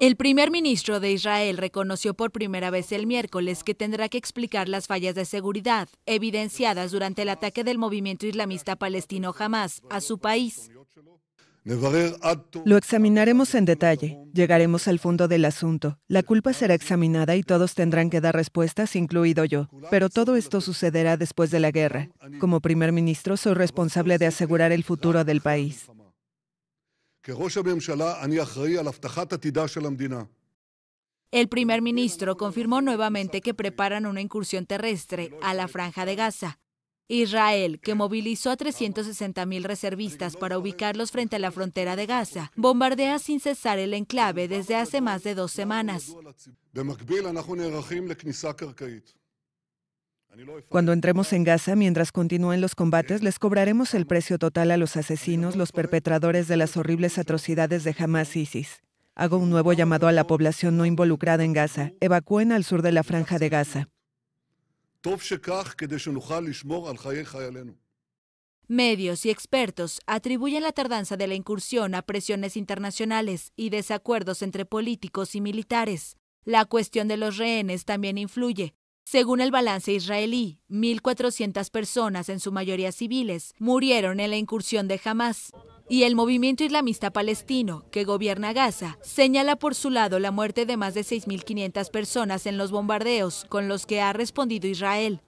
El primer ministro de Israel reconoció por primera vez el miércoles que tendrá que explicar las fallas de seguridad evidenciadas durante el ataque del movimiento islamista palestino Hamas a su país. Lo examinaremos en detalle, llegaremos al fondo del asunto. La culpa será examinada y todos tendrán que dar respuestas, incluido yo. Pero todo esto sucederá después de la guerra. Como primer ministro soy responsable de asegurar el futuro del país. El primer ministro confirmó nuevamente que preparan una incursión terrestre a la franja de Gaza. Israel, que movilizó a 360.000 reservistas para ubicarlos frente a la frontera de Gaza, bombardea sin cesar el enclave desde hace más de dos semanas. Cuando entremos en Gaza, mientras continúen los combates, les cobraremos el precio total a los asesinos, los perpetradores de las horribles atrocidades de Hamas ISIS. Hago un nuevo llamado a la población no involucrada en Gaza. Evacúen al sur de la franja de Gaza. Medios y expertos atribuyen la tardanza de la incursión a presiones internacionales y desacuerdos entre políticos y militares. La cuestión de los rehenes también influye, según el balance israelí, 1.400 personas, en su mayoría civiles, murieron en la incursión de Hamas. Y el movimiento islamista palestino, que gobierna Gaza, señala por su lado la muerte de más de 6.500 personas en los bombardeos con los que ha respondido Israel.